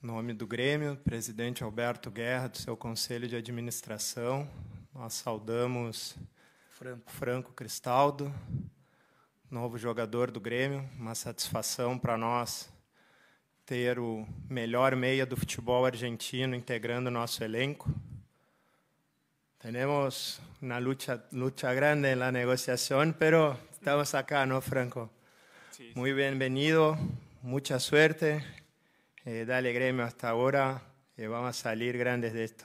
Em nome do Grêmio, presidente Alberto Guerra, do seu conselho de administração, nós saudamos Franco, Franco Cristaldo, novo jogador do Grêmio. Uma satisfação para nós ter o melhor meia do futebol argentino integrando nosso elenco. Temos uma luta, luta grande na negociação, pero estamos aqui, não, Franco? Muito bem-vindo, muita sorte Eh, dale gremio hasta ahora, eh, vamos a salir grandes de esto.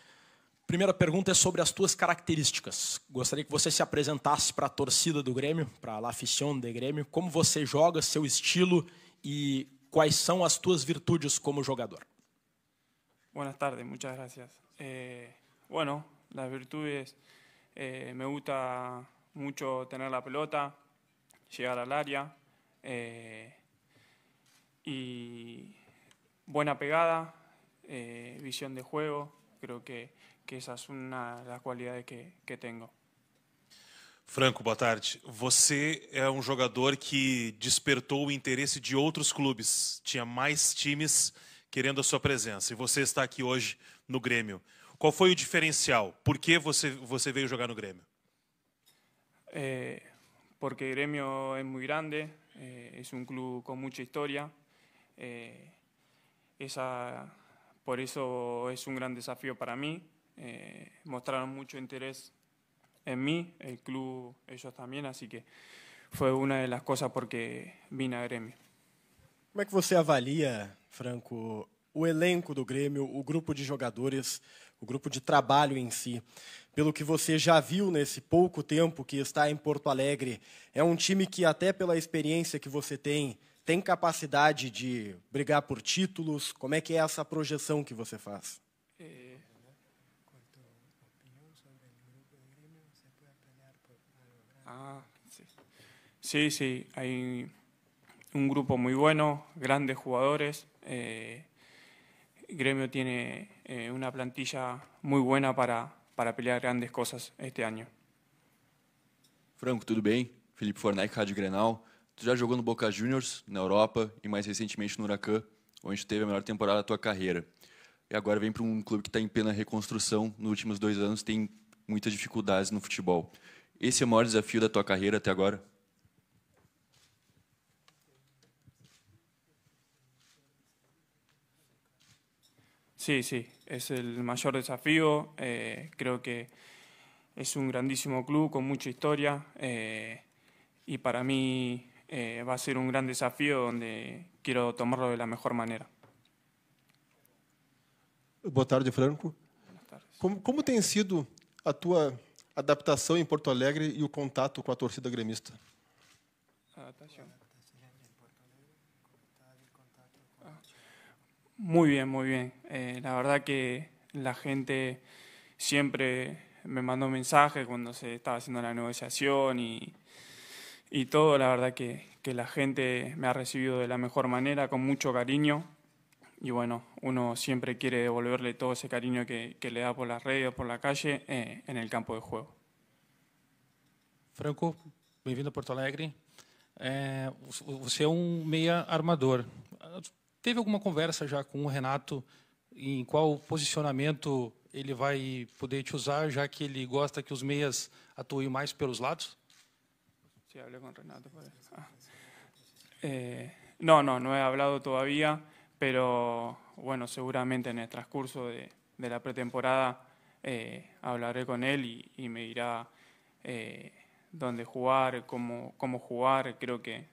Primeira pergunta é sobre as tuas características. Gostaria que você se apresentasse para a torcida do Grêmio, para a La Aficion de Grêmio, como você joga, seu estilo e quais são as tuas virtudes como jogador. Boa tarde, muchas gracias. Eh, bueno, virtudes eh, me gusta muito ter a pelota, chegar ao área eh, boa pegada, eh, visão de jogo. Creo que que essa é uma das qualidades que, que tenho. Franco, boa tarde. Você é um jogador que despertou o interesse de outros clubes. Tinha mais times querendo a sua presença. E você está aqui hoje no Grêmio. Qual foi o diferencial? Por que você, você veio jogar no Grêmio? É, porque o Grêmio é muito grande, é, é um clube com muita história. É, por isso é um grande desafio para mim eh, mostraron mucho interés en mí, el club, ellos también, así que fue una de las cosas porque vine a Grêmio. Como é que você avalia, Franco, o elenco do Grêmio, o grupo de jogadores, o grupo de trabalho em si? Pelo que você já viu nesse pouco tempo que está em Porto Alegre, é um time que até pela experiência que você tem, tem capacidade de brigar por títulos? Como é que é essa projeção que você faz? É... Ah, sí. sí, sí, hay un grupo muy bueno, grandes jugadores. Eh, Gremio tiene eh, una plantilla muy buena para, para pelear grandes cosas este año. Franco, tudo bem? Felipe Fornec, Rádio Grenal. Tu já jogou no Boca Juniors, na Europa e mais recentemente no Huracan, onde teve a melhor temporada da tua carreira e agora vem para um clube que está em plena reconstrução nos últimos dois anos, tem muitas dificuldades no futebol. Esse é o maior desafio da tua carreira até agora? Sí, sí, é o maior desafio Eh, creo que é um grandísimo clube com muita história eh, para mim eh, va ser um grande desafio onde quero tomarlo de la mejor maneira Buenas tarde, Franco. ¿cómo tarde. Como, sido tu adaptación en em Porto Alegre y e el contacto con la torcida gremista? Ah, muy bien, muy bien. Eh, la verdad que la gente siempre me mandó mensajes cuando se estaba haciendo la negociación y, y todo. La verdad que, que la gente me ha recibido de la mejor manera, con mucho cariño. y bueno, uno siempre quiere devolverle todo ese cariño que, que le da por las redes, por la calle, eh, en el campo de juego. Franco, bem-vindo a Porto Alegre. Eh, você é um meia armador. Teve alguma conversa já com o Renato em qual posicionamento ele vai poder te usar, já que ele gosta que os meias atuem mais pelos lados? Sí, hablé con Renato. Ah. Eh, no, no, no he hablado todavía. pero bueno, seguramente en el transcurso de, la pretemporada eh, hablaré con él y, me dirá eh, dónde jugar, cómo, cómo jugar, creo que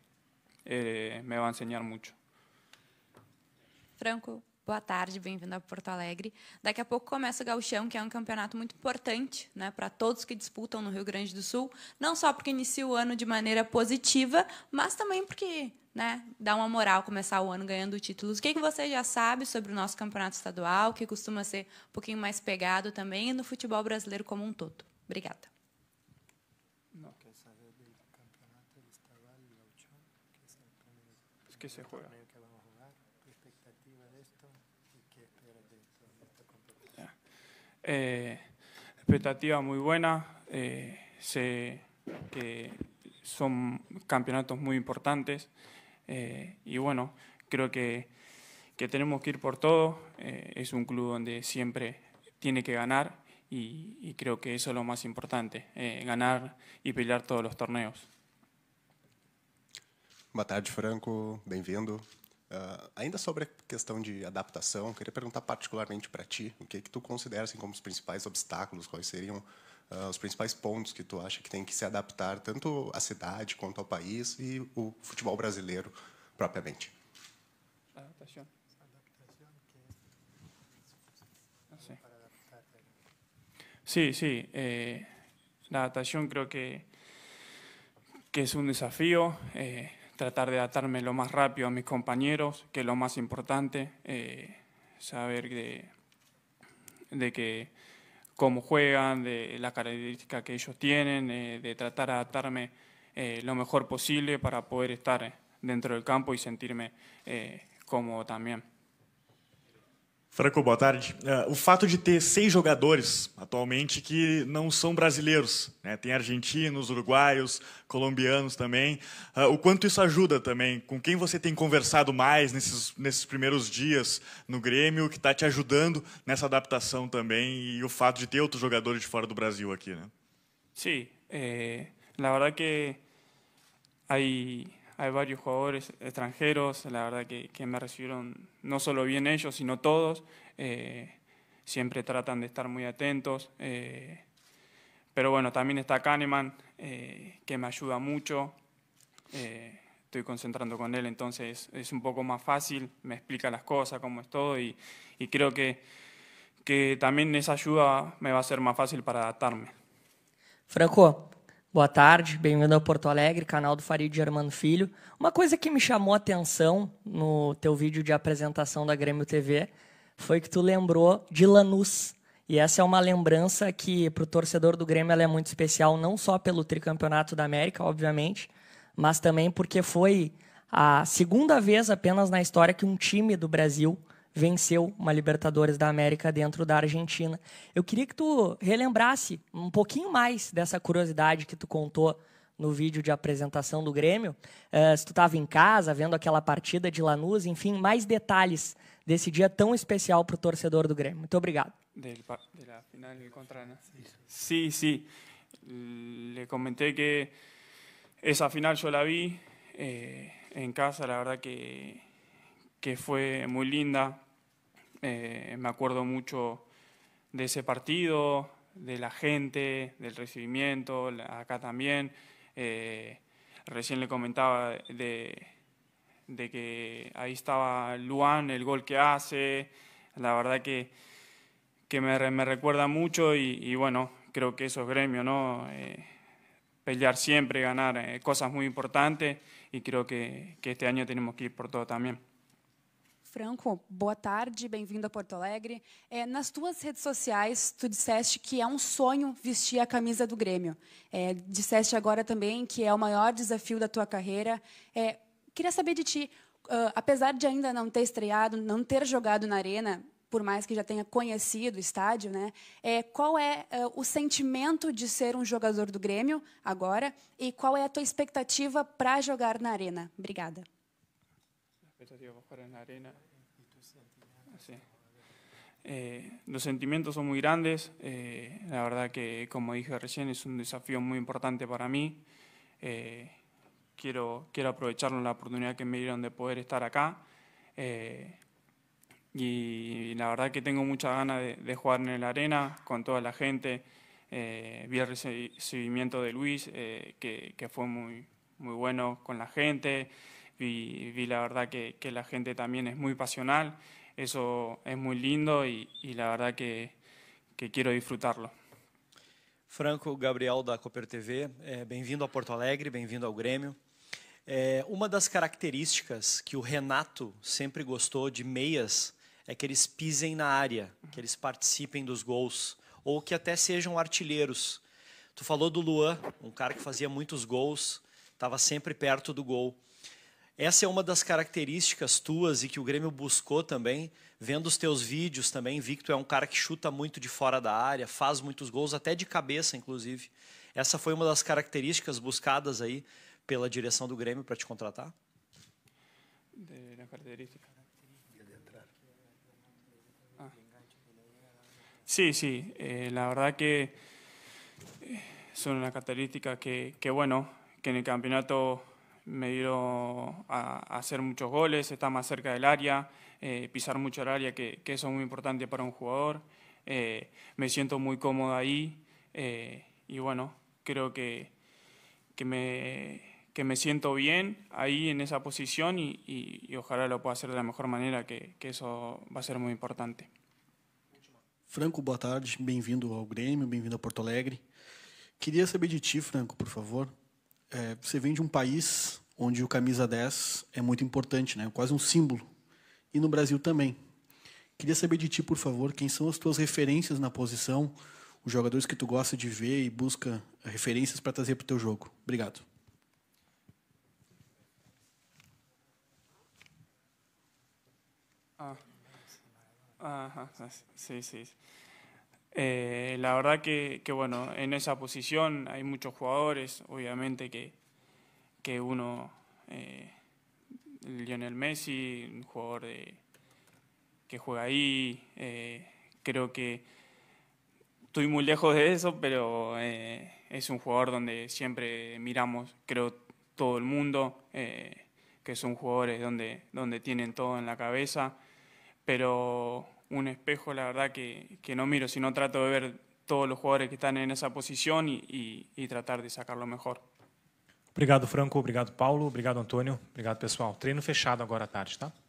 eh, me va a enseñar mucho. Franco. Boa tarde, bem-vindo a Porto Alegre. Daqui a pouco começa o Gauchão, que é um campeonato muito importante né, para todos que disputam no Rio Grande do Sul, não só porque inicia o ano de maneira positiva, mas também porque né, dá uma moral começar o ano ganhando títulos. O que, que você já sabe sobre o nosso campeonato estadual, que costuma ser um pouquinho mais pegado também, e no futebol brasileiro como um todo? Obrigada. Não quer saber do campeonato estadual, Gauchão? Que se expectativa eh, expectativa muy buena, eh, sé que son campeonatos muy importantes eh, y bueno, creo que, que, tenemos que ir por todo. es un club donde siempre tiene que ganar y, creo que eso es lo más importante, ganar y pelear todos los torneos. Buenas tardes Franco. bienvenido. Uh, ainda sobre a questão de adaptação, queria perguntar particularmente para ti, o que é que tu consideras assim, como os principais obstáculos, quais seriam uh, os principais pontos que tu acha que tem que se adaptar tanto à cidade quanto ao país e o futebol brasileiro propriamente? Sim, ah, sim. Tá show. Sí, Eh, a adaptação, creo que, que é um desafio. Eh, tratar de adaptarme lo más rápido a mis compañeros, que es lo más importante, eh, saber de, que cómo juegan, de las características que ellos tienen, eh, de tratar de adaptarme eh, lo mejor posible para poder estar dentro del campo y sentirme cómodo también. Franco, boa tarde. Uh, o fato de ter seis jogadores atualmente que não são brasileiros, né? tem argentinos, uruguaios, colombianos também, uh, o quanto isso ajuda também? Com quem você tem conversado mais nesses, nesses primeiros dias no Grêmio, que está te ajudando nessa adaptação também e o fato de ter outros jogadores de fora do Brasil aqui, né? Sim, sí, é, eh, na verdade que aí hay varios jugadores extranjeros, la verdad que, me recibieron no solo bien ellos, sino todos. Eh, siempre tratan de estar muy atentos. Eh, pero bueno, también está Kahneman, eh, que me ayuda mucho. estoy concentrando con él, entonces es un poco más fácil, me explica las cosas, cómo es todo, y, creo que, que también esa ayuda me va a ser más fácil para adaptarme. Franco, Boa tarde, bem-vindo ao Porto Alegre, canal do Farid Germano Filho. Uma coisa que me chamou a atenção no teu vídeo de apresentação da Grêmio TV foi que tu lembrou de Lanús. E essa é uma lembrança que para o torcedor do Grêmio é muito especial, não só pelo tricampeonato da América, obviamente, mas também porque foi a segunda vez apenas na história que um time do Brasil venceu uma Libertadores da América dentro da Argentina. Eu queria que tu relembrasse um pouquinho mais dessa curiosidade que tu contou no vídeo de apresentação do Grêmio, uh, se tu estava em casa vendo aquela partida de Lanús, enfim, mais detalhes desse dia tão especial para o torcedor do Grêmio. Muito obrigado. de la final contra Sim, sí, sim. Sí. Le comenté que esa final yo la vi eh, en casa, la verdad que, que fue muy linda Eh, me acuerdo mucho de ese partido, de la gente, del recibimiento, acá también. Eh, recién le comentaba de, que ahí estaba Luan, el gol que hace. La verdad que, que me, recuerda mucho y, bueno, creo que eso es gremio, ¿no? Eh, pelear siempre, ganar, cosas muy importantes y creo que este año tenemos que ir por todo también. Franco, boa tarde, bem-vindo a Porto Alegre. É, nas tuas redes sociais, tu disseste que é um sonho vestir a camisa do Grêmio. É, disseste agora também que é o maior desafio da tua carreira. É, queria saber de ti, uh, apesar de ainda não ter estreado, não ter jogado na arena, por mais que já tenha conhecido o estádio, né? É, qual é uh, o sentimento de ser um jogador do Grêmio agora e qual é a tua expectativa para jogar na arena? Obrigada. en la arena. Eh, los sentimientos son muy grandes, eh, la verdad que como dije recién es un desafío muy importante para mí. Eh, quiero, quiero aprovechar la oportunidad que me dieron de poder estar acá y la verdad que tengo muchas ganas de, jugar en la arena con toda la gente. vi el recibimiento de Luis que, que, fue muy, muy bueno con la gente. vi, vi la verdad que, que, la gente también es muy pasional, eso es muy lindo y, y la verdad que, que quiero disfrutarlo. Franco Gabriel da Cooper TV, é, bem-vindo a Porto Alegre, bem-vindo ao Grêmio. É, uma das características que o Renato sempre gostou de meias é que eles pisem na área, que eles participem dos gols ou que até sejam artilheiros. Tu falou do Luan, um cara que fazia muitos gols, estava sempre perto do gol. Essa é uma das características tuas e que o Grêmio buscou também, vendo os teus vídeos também, Victor é um cara que chuta muito de fora da área, faz muitos gols, até de cabeça, inclusive. Essa foi uma das características buscadas aí pela direção do Grêmio para te contratar? De, na característica. verdade Sí, sí, eh, la verdad que eh, son las característica que, que, bueno, que en el campeonato me dio a, hacer muchos goles, estar más cerca del área, eh, pisar mucho el área, que, eso es muy importante para un jugador. Eh, me siento muy cómodo ahí eh, y bueno, creo que, que, me, que me siento bien ahí en esa posición y, ojalá lo pueda hacer de la mejor manera, que, que eso va a ser muy importante. Franco, boa tarde, bem-vindo ao Grêmio, bem a Porto Alegre. Quería saber de ti, Franco, por favor, é, você vem de um país onde o camisa 10 é muito importante, né? quase um símbolo, e no Brasil também. Queria saber de ti, por favor, quem são as tuas referências na posição, os jogadores que tu gosta de ver e busca referências para trazer para o teu jogo. Obrigado. Ah, ah, sim, sim. Eh, la verdad que, bueno, en esa posición hay muchos jugadores, obviamente que, que uno, eh, Lionel Messi, un jugador que juega ahí, eh, creo que estoy muy lejos de eso, pero es un jugador donde siempre miramos, creo, todo el mundo, que son jugadores donde, donde tienen todo en la cabeza, pero un espejo, la verdad que, no miro, sino trato de ver todos los jugadores que están en esa posición y, tratar de sacarlo mejor. Obrigado, Franco. Obrigado, Paulo. Obrigado, Antonio, Obrigado, pessoal. Treino fechado agora à tarde, tá?